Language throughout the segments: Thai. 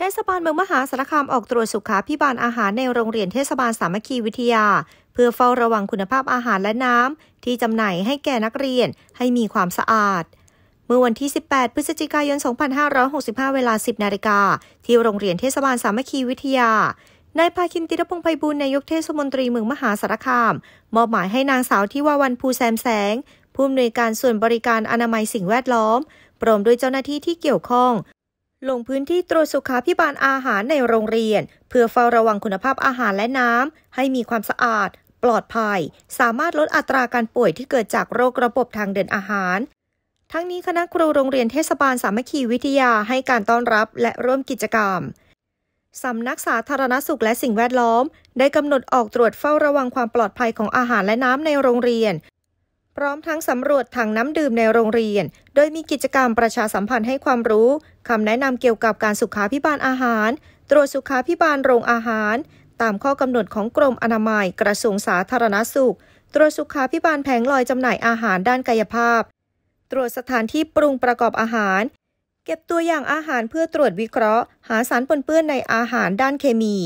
เทศบาลเมืองมหาสารคามออกตรวจสุขาพิบาลอาหารในโรงเรียนเทศบาลสามัคคีวิทยา เพื่อเฝ้าระวังคุณภาพอาหารและน้ำ ที่จำหน่ายให้แก่นักเรียนให้มีความสะอาด เมื่อวันที่ 18 พฤศจิกายน 2565 เวลา 10 นาฬิกาที่โรงเรียนเทศบาลสามัคคีวิทยา นายภาคินติรพงไพบูลนายกเทศมนตรีเมืองมหาสารคามมอบหมายให้นางสาวที่วาวันภูแซมแสงผู้อำนวยการส่วนบริการอนามัยสิ่งแวดล้อมพร้อมด้วยเจ้าหน้าที่ที่เกี่ยวข้องลงพื้นที่ตรวจสุขาพิบาลอาหารในโรงเรียน เพื่อเฝ้าระวังคุณภาพอาหารและน้ำให้มีความสะอาด ปลอดภัย สามารถลดอัตราการป่วยที่เกิดจากโรคระบบทางเดินอาหาร ทั้งนี้คณะครูโรงเรียนเทศบาลสามัคคีวิทยาให้การต้อนรับและร่วมกิจกรรมสำนักสาธารณสุขและสิ่งแวดล้อม ได้กำหนดออกตรวจเฝ้าระวังความปลอดภัยของอาหารและน้ำในโรงเรียนพร้อมทั้งสำรวจถังน้ำดื่มในโรงเรียน โดยมีกิจกรรมประชาสัมพันธ์ให้ความรู้คำแนะนำเกี่ยวกับการสุขาพิบาลอาหาร ตรวจสุขาพิบาลโรงอาหาร ตามข้อกำหนดของกรมอนามัยกระทรวงสาธารณสุข ตรวจสุขาพิบาลแผงลอยจำหน่ายอาหารด้านกายภาพ ตรวจสถานที่ปรุงประกอบอาหาร เก็บตัวอย่างอาหารเพื่อตรวจวิเคราะห์ หาสารปนเปื้อนในอาหารด้านเคมี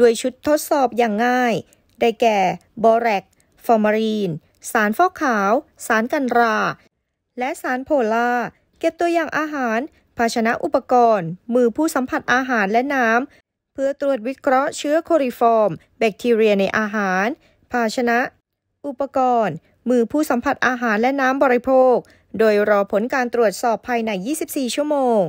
ด้วยชุดทดสอบอย่างง่าย ได้แก่บอแรกฟอร์มารีนสารฟอกขาว สารกันรา และสารโพลาเก็บตัวอย่างอาหาร ภาชนะอุปกรณ์ มือผู้สัมผัสอาหารและน้ำ เพื่อตรวจวิเคราะห์เชื้อโคริฟอร์ม แบคทีเรียในอาหาร ภาชนะ อุปกรณ์ มือผู้สัมผัสอาหารและน้ำบริโภค โดยรอผลการตรวจสอบภายใน 24 ชั่วโมง